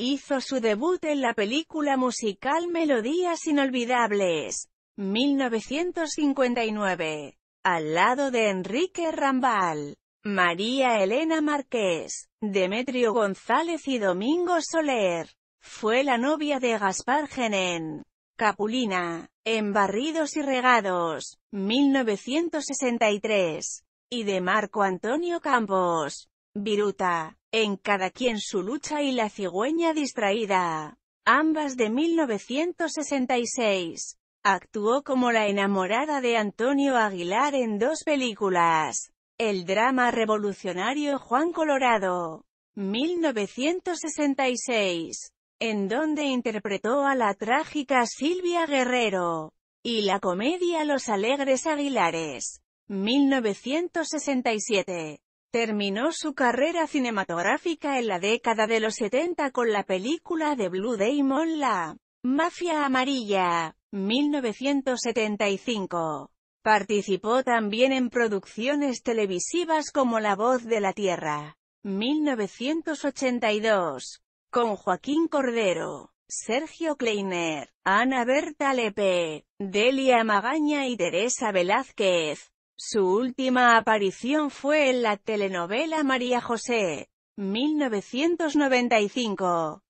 Hizo su debut en la película musical Melodías Inolvidables, 1959, al lado de Enrique Rambal, María Elena Márquez, Demetrio González y Domingo Soler. Fue la novia de Gaspar Genén. Capulina, en Barridos y Regados, 1963, y de Marco Antonio Campos, Viruta, en Cada quien su lucha y La cigüeña distraída, ambas de 1966. Actuó como la enamorada de Antonio Aguilar en dos películas. El drama revolucionario Juan Colorado, 1966, en donde interpretó a la trágica Silvia Guerrero, y la comedia Los Alegres Aguilares, 1967. Terminó su carrera cinematográfica en la década de los 70 con la película de Blue Damon La Mafia Amarilla, 1975. Participó también en producciones televisivas como La Voz de la Tierra, 1982, con Joaquín Cordero, Sergio Kleiner, Ana Berta Lepe, Delia Magaña y Teresa Velázquez. Su última aparición fue en la telenovela María José, 1995.